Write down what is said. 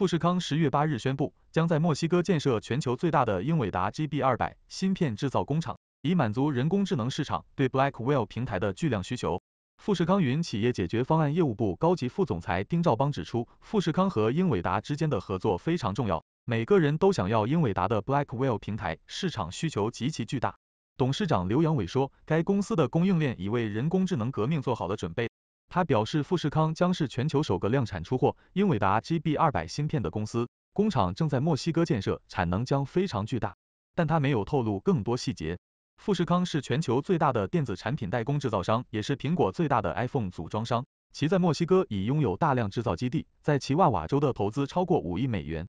富士康十月八日宣布，将在墨西哥建设全球最大的英伟达 GB 二百芯片制造工厂，以满足人工智能市场对 Blackwell 平台的巨量需求。富士康云企业解决方案业务部高级副总裁丁兆邦指出，富士康和英伟达之间的合作非常重要，每个人都想要英伟达的 Blackwell 平台，市场需求极其巨大。董事长刘扬伟说，该公司的供应链已为人工智能革命做好了准备。他表示，富士康将是全球首个量产出货英伟达 GB200 芯片的公司，工厂正在墨西哥建设，产能将非常巨大，但他没有透露更多细节。富士康是全球最大的电子产品代工制造商，也是苹果最大的 iPhone 组装商，其在墨西哥已拥有大量制造基地，在奇瓦瓦州的投资超过五亿美元。